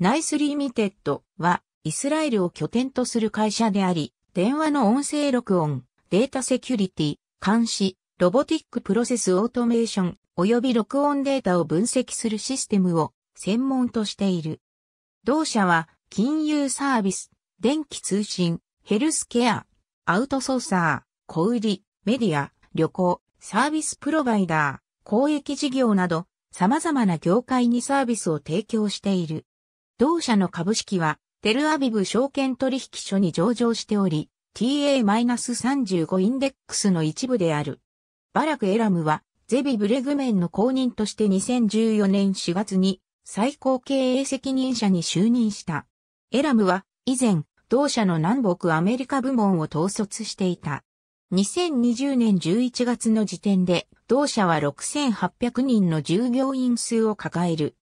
ナイスリミテッドは、イスラエルを拠点とする会社であり、電話の音声録音、データセキュリティ、監視、ロボティックプロセスオートメーション、及び録音データを分析するシステムを専門としている。同社は、金融サービス、電気通信、ヘルスケア、アウトソーサー、小売、メディア、旅行、サービスプロバイダー、公益事業など、様々な業界にサービスを提供している。同社の株式は、テルアビブ証券取引所に上場しており、TA-35 インデックスの一部である。バラク・エラムは、ゼビ・ブレグメンの公認として2014年4月に最高経営責任者に就任した。エラムは、以前、同社の南北アメリカ部門を統率していた。2020年11月の時点で、同社は6800人の従業員数を抱える。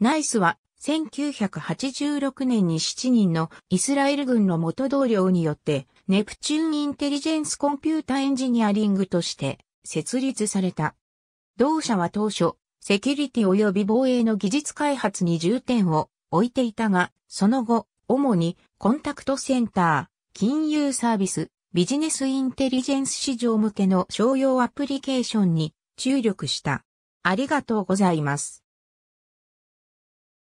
ナイスは、1986年に7人のイスラエル軍の元同僚によって、ネプチューンインテリジェンスコンピュータエンジニアリングとして設立された。同社は当初、セキュリティ及び防衛の技術開発に重点を置いていたが、その後、主にコンタクトセンター、金融サービス、ビジネスインテリジェンス市場向けの商用アプリケーションに注力した。ありがとうございます。